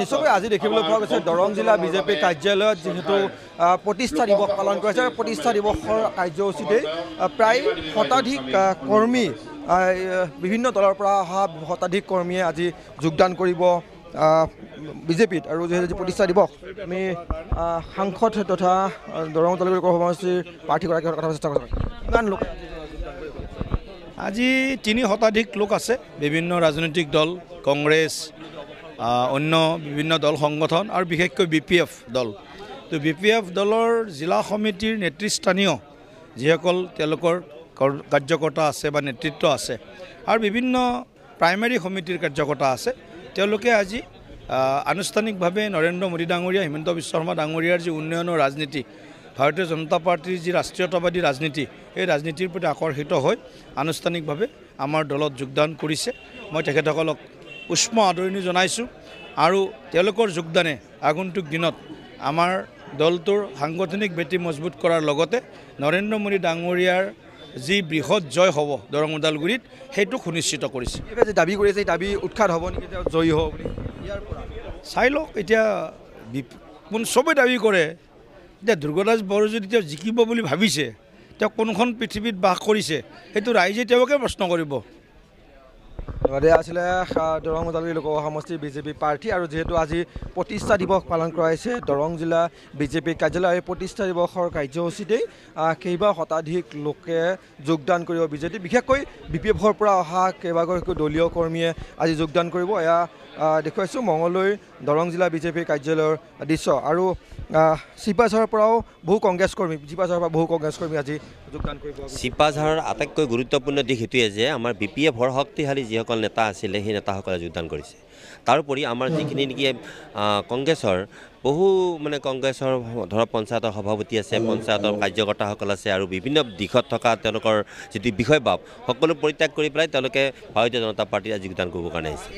নিশ্চয়কৈ আজি দেখিবলৈ পোৱা গৈছে দৰং জিলা বিজেপিৰ কাৰ্যালয়ত যিহেতু প্ৰতিষ্ঠা দিৱস পালন কৰা হৈছে প্ৰতিষ্ঠা দিৱসৰ কাৰ্যসূচীতেই প্ৰায় শতাধিক কৰ্মী বিভিন্ন দলৰ পৰা অহা শতাধিক কৰ্মীয়ে আজি যোগদান কৰিব বিজেপিত আৰু যিহেতু আজি প্ৰতিষ্ঠা দিৱস আমি সাংসদ তথা দৰং তালুকৰ সভাপতিৰ প্ৰাৰ্থীগৰাকীৰ কথা চেষ্টা কৰিছোঁ আজি তিনি শতাধিক লোক আছে বিভিন্ন ৰাজনৈতিক দল কংগ্ৰেছ অন্য বিভিন্ন দল সংগঠন আৰু বিশেষকৈ বি পি এফ দল তো বি পি এফ দলৰ জিলা সমিতিৰ নেতৃস্থানীয় যিসকল তেওঁলোকৰ কাৰ্যকৰ্তা আছে বা নেতৃত্ব আছে আৰু বিভিন্ন প্ৰাইমেৰী সমিতিৰ কাৰ্যকৰ্তা আছে তেওঁলোকে আজি আনুষ্ঠানিকভাৱে নৰেন্দ্ৰ মোদী ডাঙৰীয়া হিমন্ত বিশ্ব শৰ্মা ডাঙৰীয়াৰ যি উন্নয়নৰ ৰাজনীতি ভাৰতীয় জনতা পাৰ্টীৰ যি ৰাষ্ট্ৰীয়তাবাদী ৰাজনীতি এই ৰাজনীতিৰ প্ৰতি আকৰ্ষিত হৈ আনুষ্ঠানিকভাৱে আমাৰ দলত যোগদান কৰিছে মই তেখেতসকলক উষ্ম আদৰণি জনাইছোঁ আৰু তেওঁলোকৰ যোগদানে আগন্তুক দিনত আমাৰ দলটোৰ সাংগঠনিক ভেটি মজবুত কৰাৰ লগতে নৰেন্দ্ৰ মোদী ডাঙৰীয়াৰ যি বৃহৎ জয় হ'ব দৰং ওদালগুৰিত সেইটো সুনিশ্চিত কৰিছে যে দাবী কৰিছে এই দাবী উৎখাত হ'ব নেকি জয়ী হ'ব বুলি ইয়াৰ পৰা চাই লওক এতিয়া কোন চবে দাবী কৰে এতিয়া দুৰ্গদাস বড়ো যদি তেওঁ জিকিব বুলি ভাবিছে তেওঁ কোনখন পৃথিৱীত বাস কৰিছে সেইটো ৰাইজে তেওঁকে প্ৰশ্ন কৰিব লগতে আছিলে দৰং ওদালগুৰি লোকসভা সমষ্টিৰ বিজেপি প্ৰাৰ্থী আৰু যিহেতু আজি প্ৰতিষ্ঠা দিৱস পালন কৰা হৈছে দৰং জিলা বিজেপিৰ কাৰ্যালয় এই প্ৰতিষ্ঠা দিৱসৰ কাৰ্যসূচীতেই কেইবা শতাধিক লোকে যোগদান কৰিব বিজেপি বিশেষকৈ বি পি এফৰ পৰা অহা কেইবাগৰাকীও দলীয় কৰ্মীয়ে আজি যোগদান কৰিব এয়া দেখুৱাইছোঁ মঙলদৈ দৰং জিলা বিজেপিৰ কাৰ্যালয়ৰ দৃশ্য আৰু চিপাঝাৰৰ পৰাও বহু কংগ্ৰেছ কৰ্মী চিপাঝাৰৰ পৰা বহু কংগ্ৰেছ কৰ্মী আজি যোগদান কৰিব চিপাঝাৰৰ আটাইতকৈ গুৰুত্বপূৰ্ণ দিশ সেইটোৱে যে আমাৰ বি পি এফৰ শক্তিশালী যিসকল নেতা আছিলে সেই নেতাসকলে যোগদান কৰিছে তাৰোপৰি আমাৰ যিখিনি নেকি কংগ্ৰেছৰ বহু মানে কংগ্ৰেছৰ ধৰক পঞ্চায়তৰ সভাপতি আছে পঞ্চায়তৰ কাৰ্যকৰ্তাসকল আছে আৰু বিভিন্ন দিশত থকা তেওঁলোকৰ যিটো বিষয়বাব সকলো পৰিত্যাগ কৰি পেলাই তেওঁলোকে ভাৰতীয় জনতা পাৰ্টীৰ যোগদান কৰিবৰ কাৰণে আহিছে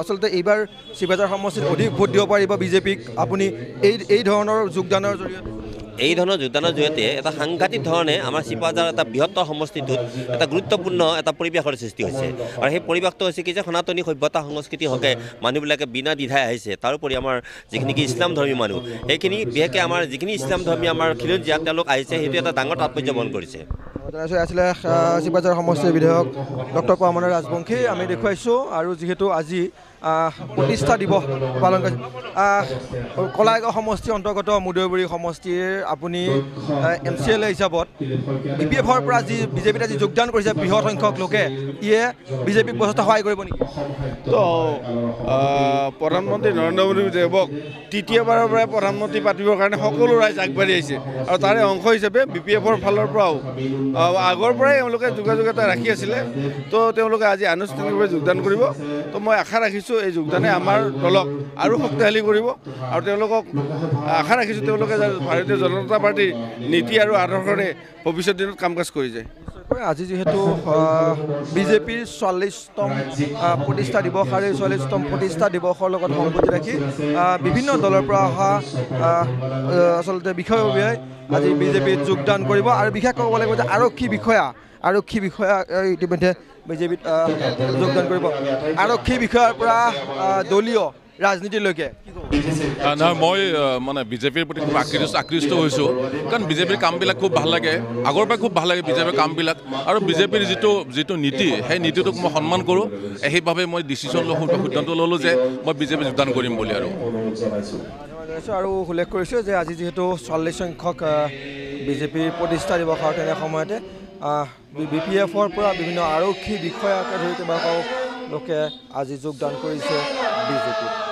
আচলতে এইবাৰ শিৱাজাৰ সমষ্টিত অধিক ভোট দিব পাৰিব বিজেপিক আপুনি এই এই ধৰণৰ যোগদানৰ জৰিয়তে এই ধৰণৰ যোগদানৰ জৰিয়তে এটা সাংঘাতিক ধৰণে আমাৰ চিপাজাৰ এটা বৃহত্তৰ সমষ্টিটোত এটা গুৰুত্বপূৰ্ণ এটা পৰিৱেশৰ সৃষ্টি হৈছে আৰু সেই পৰিৱেশটো হৈছে কি যে সনাতনী সভ্যতা সংস্কৃতি হকে মানুহবিলাকে বিনা দ্বিধাই আহিছে তাৰোপৰি আমাৰ যিখিনি ইছলাম ধৰ্মী মানুহ সেইখিনি বিশেষকৈ আমাৰ যিখিনি ইছলামধৰ্মী আমাৰ খিলঞ্জীয়া তেওঁলোক আহিছে সেইটো এটা ডাঙৰ তাৎপৰ্য বহন কৰিছে জনাইছোঁ আছিলে চিপাজাৰ সমষ্টিৰ বিধায়ক ডক্টৰ কোৱামনে ৰাজবংশী আমি দেখুৱাইছোঁ আৰু যিহেতু আজি প্ৰতিষ্ঠা দিৱস পালন কৰিছে কলাইগাঁও সমষ্টিৰ অন্তৰ্গত মুদৈবুৰী সমষ্টিৰ আপুনি এম চি এল এ হিচাপত বি পি এফৰ পৰা যি বিজেপিত আজি যোগদান কৰিছে বৃহৎ সংখ্যক লোকে ইয়ে বিজেপিক বস্তু সহায় কৰিব নেকি তো প্ৰধানমন্ত্ৰী নৰেন্দ্ৰ মোদী দেৱক তৃতীয়বাৰৰ পৰাই প্ৰধানমন্ত্ৰী পাতিবৰ কাৰণে সকলো ৰাইজ আগবাঢ়ি আহিছে আৰু তাৰে অংশ হিচাপে বি পি এফৰ ফালৰ পৰাও আগৰ পৰাই এওঁলোকে যোগাযোগ এটা ৰাখি আছিলে তো তেওঁলোকে আজি আনুষ্ঠানিকভাৱে যোগদান কৰিব তো মই আশা ৰাখিছোঁ এই যোগদানে আমাৰ দলক আৰু শক্তিশালী কৰিব আৰু তেওঁলোকক আশা ৰাখিছোঁ তেওঁলোকে ভাৰতীয় জনতা পাৰ্টীৰ নীতি আৰু আদৰ্শৰে ভৱিষ্যত দিনত কাম কাজ কৰি যায় আজি যিহেতু বিজেপিৰ চল্লিছতম প্ৰতিষ্ঠা দিৱস আৰু এই চল্লিছতম প্ৰতিষ্ঠা দিৱসৰ লগত সংগতি ৰাখি বিভিন্ন দলৰ পৰা অহা আচলতে বিষয়ে আজি বিজেপিত যোগদান কৰিব আৰু বিশেষকৈ ক'ব লাগিব যে আৰক্ষী বিষয়া আৰক্ষী বিষয়া ইতিমধ্যে বিজেপিত যোগদান কৰিব আৰক্ষী বিষয়াৰ পৰা দলীয় ৰাজনীতিলৈকে নহয় মই মানে বিজেপিৰ প্ৰতি খুব আকৃষ্ট আকৃষ্ট হৈছোঁ কাৰণ বিজেপিৰ কামবিলাক খুব ভাল লাগে আগৰ পৰাই খুব ভাল লাগে বিজেপিৰ কামবিলাক আৰু বিজেপিৰ যিটো যিটো নীতি সেই নীতিটোক মই সন্মান কৰোঁ সেইবাবে মই ডিচিশ্যন লওঁ সিদ্ধান্ত ল'লোঁ যে মই বিজেপি যোগদান কৰিম বুলি আৰু আৰু উল্লেখ কৰিছোঁ যে আজি যিহেতু চল্লিছ সংখ্যক বিজেপিৰ প্ৰতিষ্ঠা দিৱস আৰু তেনে সময়তে বি পি এফৰ পৰা বিভিন্ন আৰক্ষী বিষয়াকে ধৰি কেইবাটাও লোকে আজি যোগদান কৰিছে বিজেপিত